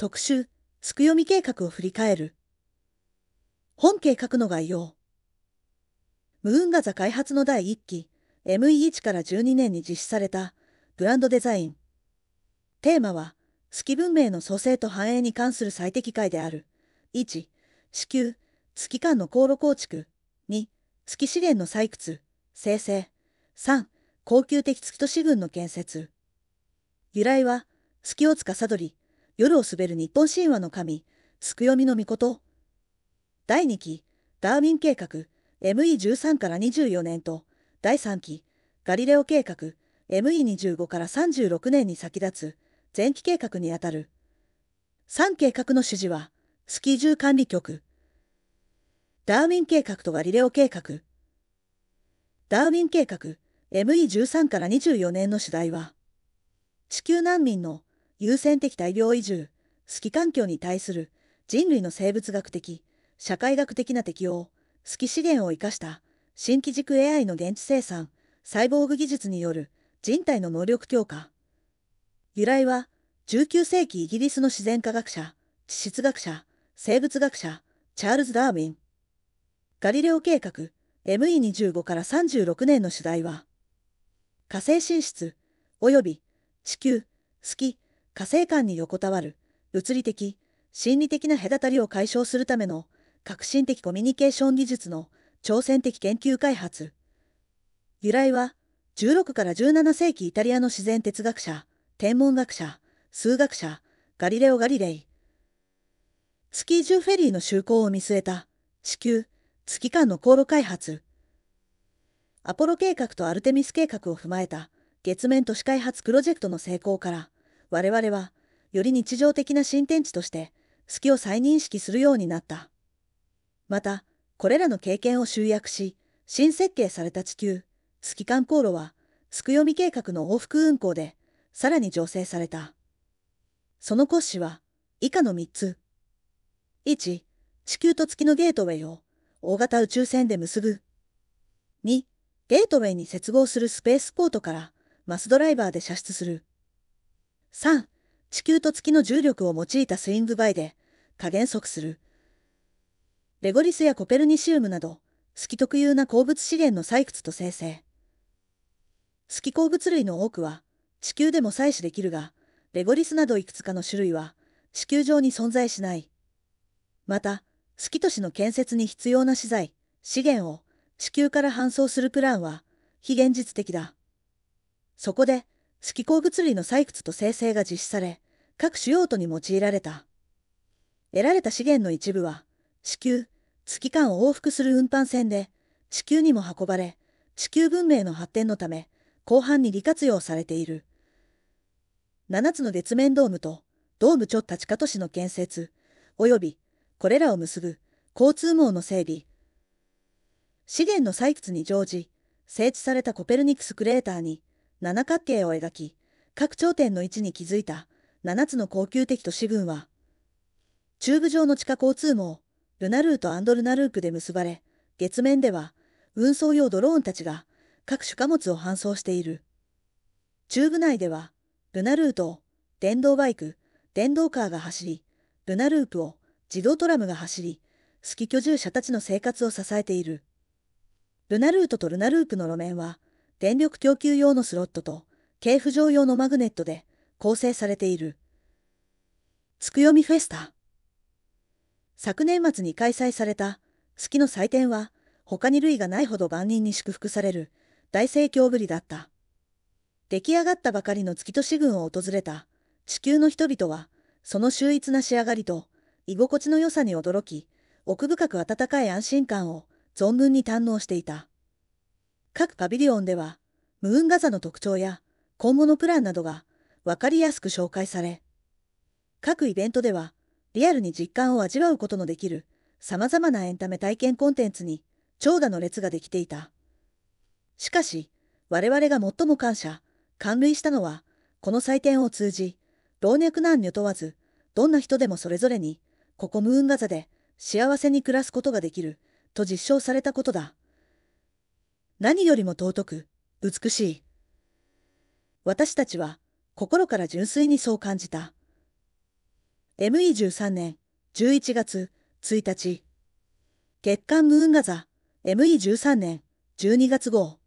特集、すくよみ計画を振り返る。本計画の概要。ムーンガザ開発の第1期、m e 1から12年に実施された、ブランドデザイン。テーマは、月文明の蘇生と繁栄に関する最適解である。1、子宮、月間の航路構築。2、月資源の採掘、生成。3、恒久的月都市群の建設。由来は、月を司り、夜を滑る日本神話の神、すくよみの御事。第2期、ダーウィン計画、ME13 から24年と、第3期、ガリレオ計画、ME25 から36年に先立つ、前期計画にあたる。3計画の指示は、スキー銃管理局。ダーウィン計画とガリレオ計画。ダーウィン計画、ME13 から24年の主題は、地球難民の優先的大量移住、好き環境に対する人類の生物学的、社会学的な適応、好き資源を生かした新基軸 AI の現地生産、サイボーグ技術による人体の能力強化。由来は、19世紀イギリスの自然科学者、地質学者、生物学者、チャールズ・ダーウィン。ガリレオ計画、ME25 から36年の主題は、火星進出、及び地球、月、火星間に横たわる物理的心理的な隔たりを解消するための革新的コミュニケーション技術の挑戦的研究開発由来は16から17世紀イタリアの自然哲学者天文学者数学者ガリレオ・ガリレイスキージュフェリーの就航を見据えた地球月間の航路開発アポロ計画とアルテミス計画を踏まえた月面都市開発プロジェクトの成功から我々はより日常的な新天地として好きを再認識するようになったまたこれらの経験を集約し新設計された地球好き観光路はす読み計画の往復運行でさらに醸成されたその骨子は以下の3つ1地球と月のゲートウェイを大型宇宙船で結ぶ2ゲートウェイに接合するスペースポートからマスドライバーで射出する3地球と月の重力を用いたスイングバイで加減速するレゴリスやコペルニシウムなど月特有な鉱物資源の採掘と生成月鉱物類の多くは地球でも採取できるがレゴリスなどいくつかの種類は地球上に存在しないまた月都市の建設に必要な資材資源を地球から搬送するプランは非現実的だそこで色鉱物類の採掘と生成が実施され、各種用途に用いられた。得られた資源の一部は、地球、月間を往復する運搬船で、地球にも運ばれ、地球文明の発展のため、広範に利活用されている。7つの月面ドームと、ドーム直立下都市の建設、及び、これらを結ぶ、交通網の整備。資源の採掘に乗じ、整地されたコペルニクスクレーターに、七角形を描き各頂点の位置に築いた7つの高級敵都市群は中部上の地下交通網ルナルーとアンドルナルークで結ばれ月面では運送用ドローンたちが各種貨物を搬送している中部内ではルナルート電動バイク電動カーが走りルナループを自動トラムが走りスキ居住者たちの生活を支えているルナルートとルナループの路面は電力供給用のスロットと、軽浮上用のマグネットで構成されている。つくよみフェスタ。昨年末に開催された、月の祭典は、他に類がないほど万人に祝福される、大盛況ぶりだった。出来上がったばかりの月都市群を訪れた、地球の人々は、その秀逸な仕上がりと、居心地の良さに驚き、奥深く温かい安心感を存分に堪能していた。各パビリオンでは、ムーンガザの特徴や今後のプランなどが分かりやすく紹介され、各イベントではリアルに実感を味わうことのできる様々なエンタメ体験コンテンツに長蛇の列ができていた。しかし、我々が最も感謝、感涙したのは、この祭典を通じ、老若男女問わず、どんな人でもそれぞれに、ここムーンガザで幸せに暮らすことができる、と実証されたことだ。何よりも尊く、美しい。私たちは、心から純粋にそう感じた。ME13 年11月1日、月刊ムーンガザ ME13 年12月号。